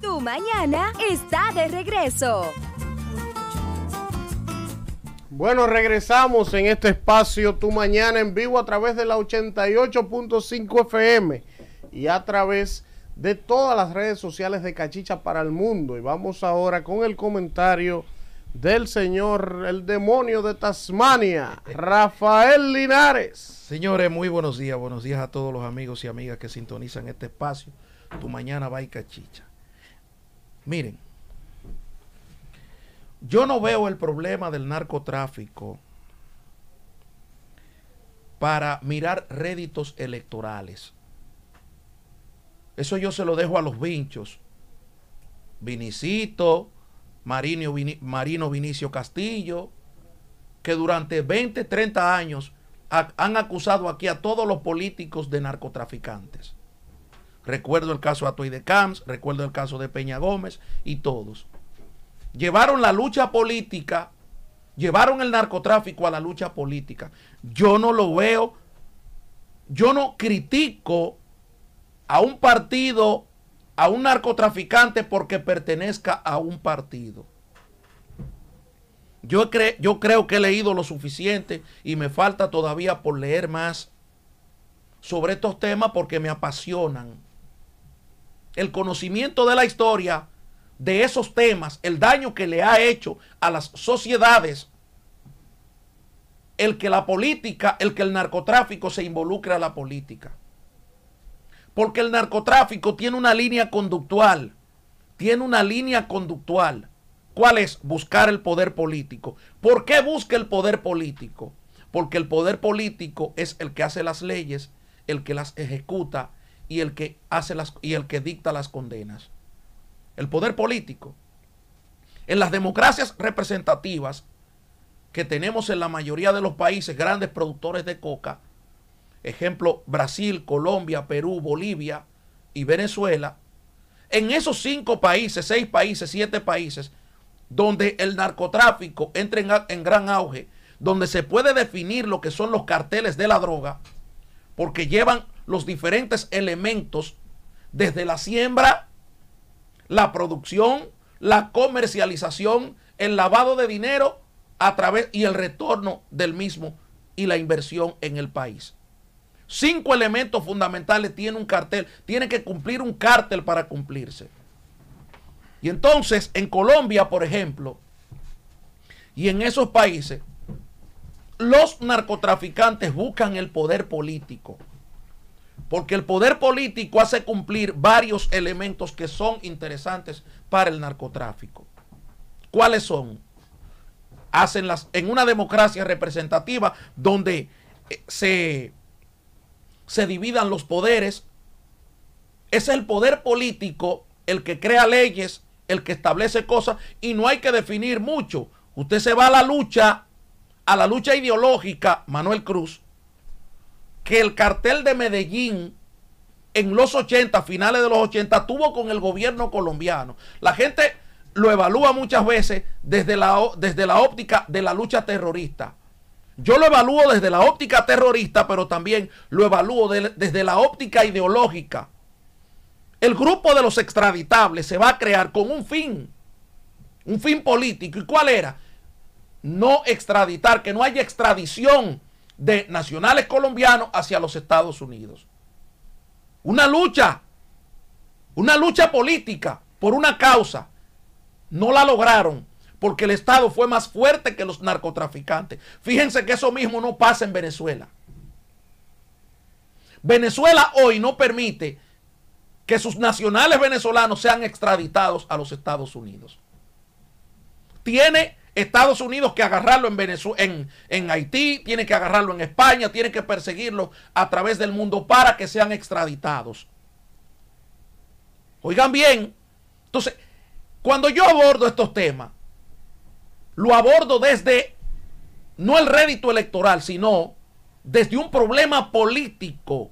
Tu mañana está de regreso. Bueno, regresamos en este espacio Tu Mañana en vivo a través de la 88.5 FM y a través de todas las redes sociales de Cachicha para el Mundo. Y vamos ahora con el comentario del señor, el demonio de Tasmania, Rafael Linares. Señores, muy buenos días, buenos días a todos los amigos y amigas que sintonizan este espacio. Tu mañana va y cachicha. Miren, yo no veo el problema del narcotráfico para mirar réditos electorales. Eso yo se lo dejo a los vinchos. Vinicito, Marino, Marino Vinicio Castillo, que durante 20, 30 años han acusado aquí a todos los políticos de narcotraficantes. Recuerdo el caso Atoy de Camps, recuerdo el caso de Peña Gómez y todos. Llevaron la lucha política, llevaron el narcotráfico a la lucha política. Yo no lo veo, yo no critico a un partido, a un narcotraficante porque pertenezca a un partido. Yo, yo, creo que he leído lo suficiente y me falta todavía por leer más sobre estos temas porque me apasionan el conocimiento de la historia de esos temas, el daño que le ha hecho a las sociedades, el que la política, el que el narcotráfico se involucre a la política. Porque el narcotráfico tiene una línea conductual, tiene una línea conductual. ¿Cuál es? Buscar el poder político. ¿Por qué busca el poder político? Porque el poder político es el que hace las leyes, el que las ejecuta y el que hace las y el que dicta las condenas. El poder político. En las democracias representativas que tenemos en la mayoría de los países grandes productores de coca, ejemplo Brasil, Colombia, Perú, Bolivia y Venezuela, en esos cinco países, seis países, siete países, donde el narcotráfico entra en, en, gran auge, donde se puede definir lo que son los carteles de la droga, porque llevan los diferentes elementos desde la siembra, la producción, la comercialización, el lavado de dinero a través y el retorno del mismo y la inversión en el país. Cinco elementos fundamentales tiene un cartel, tiene que cumplir un cartel para cumplirse. Y entonces en Colombia, por ejemplo, y en esos países, los narcotraficantes buscan el poder político. Porque el poder político hace cumplir varios elementos que son interesantes para el narcotráfico. ¿Cuáles son? Hacen las en una democracia representativa donde eh, se se dividan los poderes. Es el poder político el que crea leyes, el que establece cosas y no hay que definir mucho. Usted se va a la lucha, a la lucha ideológica, Manuel Cruz, que el cartel de Medellín en los 80, finales de los 80, tuvo con el gobierno colombiano. La gente lo evalúa muchas veces desde la, desde la óptica de la lucha terrorista. Yo lo evalúo desde la óptica terrorista, pero también lo evalúo desde la óptica ideológica. El grupo de los extraditables se va a crear con un fin, un fin político. ¿Y cuál era? No extraditar, que no haya extradición de nacionales colombianos hacia los Estados Unidos. Una lucha, una lucha política por una causa. No la lograron porque el Estado fue más fuerte que los narcotraficantes. Fíjense que eso mismo no pasa en Venezuela. Venezuela hoy no permite que sus nacionales venezolanos sean extraditados a los Estados Unidos. Tiene Estados Unidos que agarrarlo en, Venezuela, Haití, tiene que agarrarlo en España, tiene que perseguirlo a través del mundo para que sean extraditados. Oigan bien, entonces, cuando yo abordo estos temas, lo abordo desde no el rédito electoral, sino desde un problema político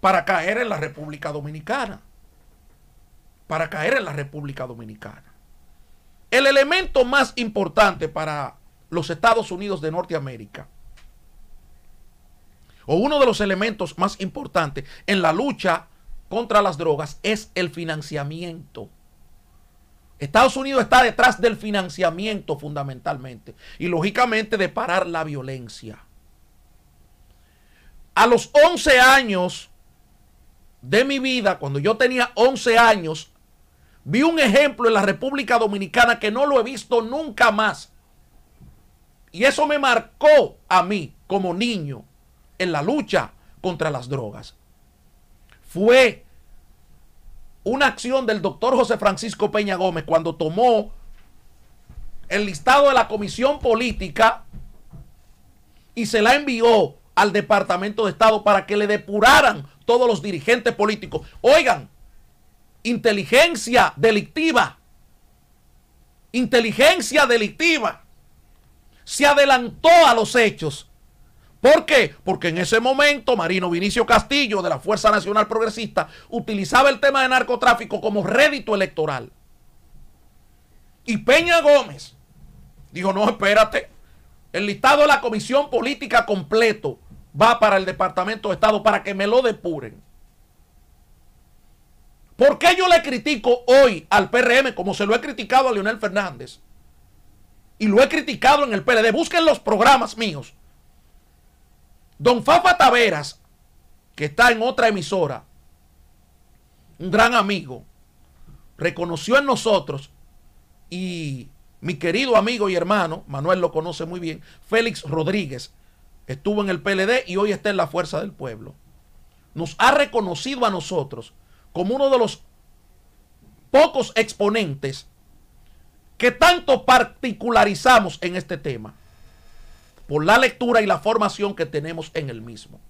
para caer en la República Dominicana. Para caer en la República Dominicana. El elemento más importante para los Estados Unidos de Norteamérica, o uno de los elementos más importantes en la lucha contra las drogas, es el financiamiento. Estados Unidos está detrás del financiamiento fundamentalmente y lógicamente de parar la violencia. A los 11 años de mi vida, cuando yo tenía 11 años, Vi un ejemplo en la República Dominicana que no lo he visto nunca más. Y eso me marcó a mí como niño en la lucha contra las drogas. Fue una acción del doctor José Francisco Peña Gómez cuando tomó el listado de la comisión política y se la envió al Departamento de Estado para que le depuraran todos los dirigentes políticos. Oigan, inteligencia delictiva. Inteligencia delictiva. Se adelantó a los hechos. ¿Por qué? Porque en ese momento Marino Vinicio Castillo de la Fuerza Nacional Progresista utilizaba el tema de narcotráfico como rédito electoral. Y Peña Gómez dijo, no, espérate, el listado de la comisión política completo va para el Departamento de Estado para que me lo depuren. ¿Por qué yo le critico hoy al PRM como se lo he criticado a Leonel Fernández? Y lo he criticado en el PLD. Busquen los programas míos. Don Fafa Taveras, que está en otra emisora, un gran amigo, reconoció en nosotros y mi querido amigo y hermano, Manuel lo conoce muy bien, Félix Rodríguez, estuvo en el PLD y hoy está en la Fuerza del Pueblo. Nos ha reconocido a nosotros como uno de los pocos exponentes que tanto particularizamos en este tema por la lectura y la formación que tenemos en el mismo.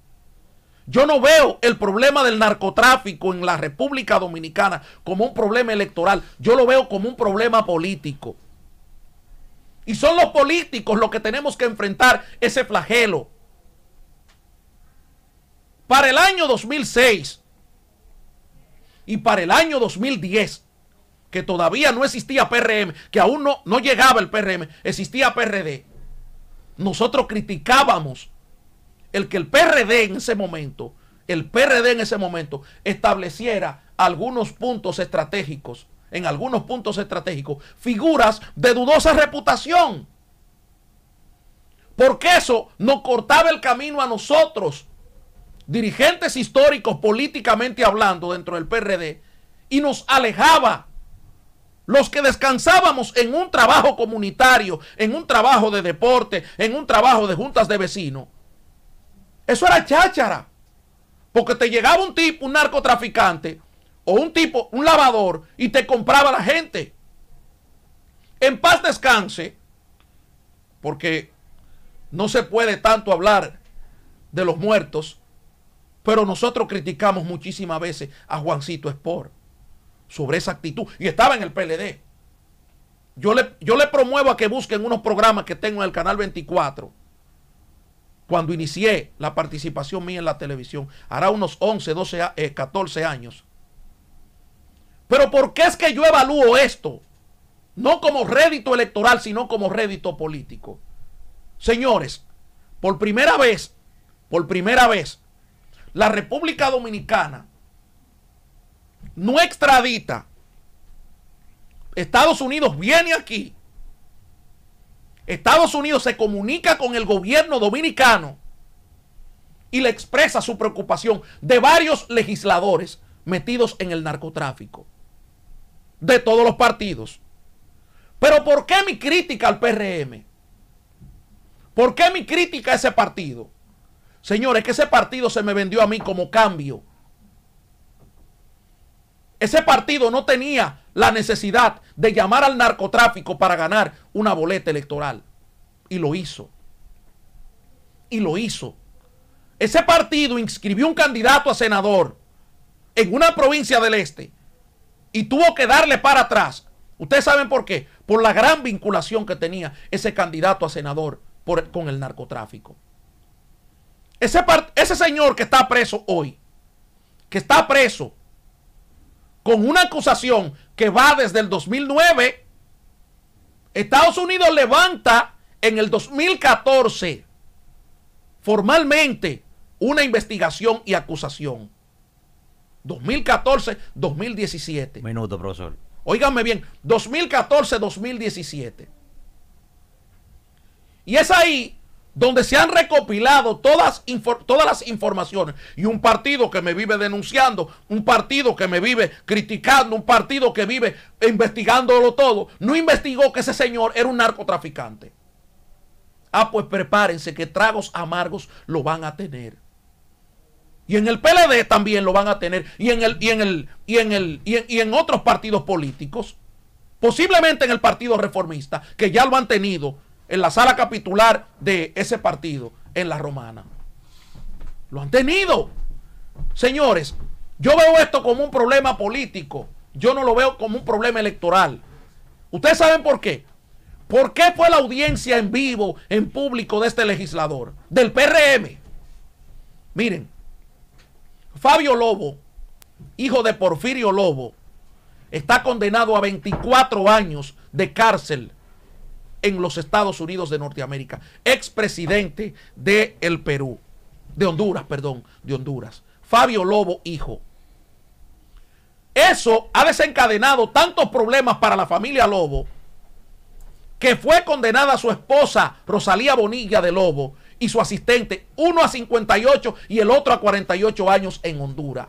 Yo no veo el problema del narcotráfico en la República Dominicana como un problema electoral, yo lo veo como un problema político. Y son los políticos los que tenemos que enfrentar ese flagelo. Para el año 2006, y para el año 2010, que todavía no existía PRM, que aún no, no llegaba el PRM, existía PRD, nosotros criticábamos el que el PRD en ese momento, el PRD en ese momento estableciera algunos puntos estratégicos, en algunos puntos estratégicos, figuras de dudosa reputación. Porque eso nos cortaba el camino a nosotros dirigentes históricos políticamente hablando dentro del PRD y nos alejaba. Los que descansábamos en un trabajo comunitario, en un trabajo de deporte, en un trabajo de juntas de vecinos. Eso era cháchara. Porque te llegaba un tipo, un narcotraficante, o un tipo, un lavador, y te compraba la gente. En paz descanse, porque no se puede tanto hablar de los muertos pero nosotros criticamos muchísimas veces a Juancito Sport sobre esa actitud. Y estaba en el PLD. Yo le, yo le promuevo a que busquen unos programas que tengo en el canal 24. Cuando inicié la participación mía en la televisión, hará unos 11, 12, 14 años. Pero ¿por qué es que yo evalúo esto? No como rédito electoral, sino como rédito político. Señores, por primera vez, por primera vez, la República Dominicana no extradita, Estados Unidos viene aquí, Estados Unidos se comunica con el gobierno dominicano y le expresa su preocupación de varios legisladores metidos en el narcotráfico, de todos los partidos. Pero ¿por qué mi crítica al PRM? ¿Por qué mi crítica a ese partido? Señores, que ese partido se me vendió a mí como cambio. Ese partido no tenía la necesidad de llamar al narcotráfico para ganar una boleta electoral. Y lo hizo. Y lo hizo. Ese partido inscribió un candidato a senador en una provincia del este y tuvo que darle para atrás. Ustedes saben por qué. Por la gran vinculación que tenía ese candidato a senador con el narcotráfico. Ese, ese señor que está preso hoy, que está preso con una acusación que va desde el 2009, Estados Unidos levanta en el 2014 formalmente una investigación y acusación. 2014-2017. Minuto, profesor. Óigame bien, 2014-2017. Y es ahí donde se han recopilado todas, todas, las informaciones y un partido que me vive denunciando, un partido que me vive criticando, un partido que vive investigándolo todo, no investigó que ese señor era un narcotraficante. Ah, pues prepárense que tragos amargos lo van a tener. Y en el PLD también lo van a tener. Y en el, y en el, y en el, y en, y en otros partidos políticos. Posiblemente en el Partido Reformista, que ya lo han tenido en la sala capitular de ese partido, en la romana. Lo han tenido. Señores, yo veo esto como un problema político. Yo no lo veo como un problema electoral. ¿Ustedes saben por qué? ¿Por qué fue la audiencia en vivo, en público de este legislador, del PRM? Miren, Fabio Lobo, hijo de Porfirio Lobo, está condenado a 24 años de cárcel en los Estados Unidos de Norteamérica, expresidente de el Perú, de Honduras, perdón, de Honduras, Fabio Lobo, hijo. Eso ha desencadenado tantos problemas para la familia Lobo que fue condenada su esposa Rosalía Bonilla de Lobo y su asistente, uno a 58 y el otro a 48 años en Honduras.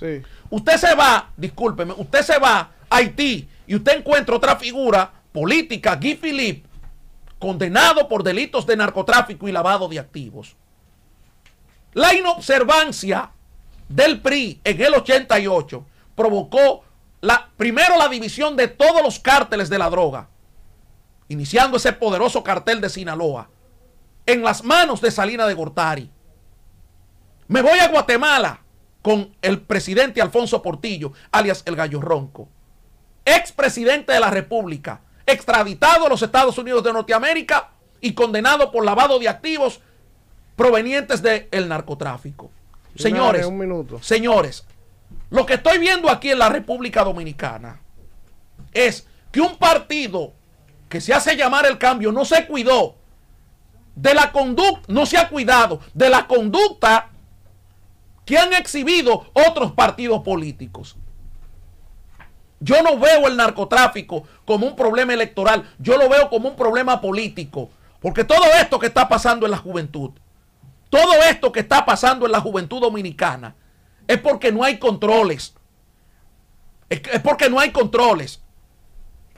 Sí. Usted se va, discúlpeme, usted se va a Haití y usted encuentra otra figura política Guy Philippe, condenado por delitos de narcotráfico y lavado de activos. La inobservancia del PRI en el 88 provocó la, primero la división de todos los cárteles de la droga, iniciando ese poderoso cartel de Sinaloa, en las manos de Salina de Gortari. Me voy a Guatemala con el presidente Alfonso Portillo, alias el Gallo Ronco, expresidente de la República, extraditado a los Estados Unidos de Norteamérica y condenado por lavado de activos provenientes del narcotráfico. Señores, señores, lo que estoy viendo aquí en la República Dominicana es que un partido que se hace llamar el cambio no se cuidó de la conducta, no se ha cuidado de la conducta que han exhibido otros partidos políticos. Yo no veo el narcotráfico como un problema electoral, yo lo veo como un problema político. Porque todo esto que está pasando en la juventud, todo esto que está pasando en la juventud dominicana, es porque no hay controles. Es, porque no hay controles.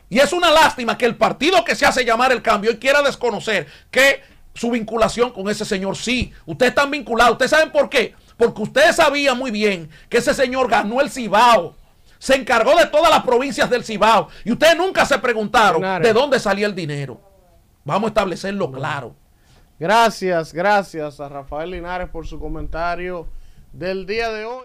Y es una lástima que el partido que se hace llamar el cambio hoy quiera desconocer que su vinculación con ese señor sí. Ustedes están vinculados. ¿Ustedes saben por qué? Porque ustedes sabían muy bien que ese señor ganó el Cibao se encargó de todas las provincias del Cibao. Y ustedes nunca se preguntaron de dónde salía el dinero. Vamos a establecerlo claro. Gracias, gracias a Rafael Linares por su comentario del día de hoy.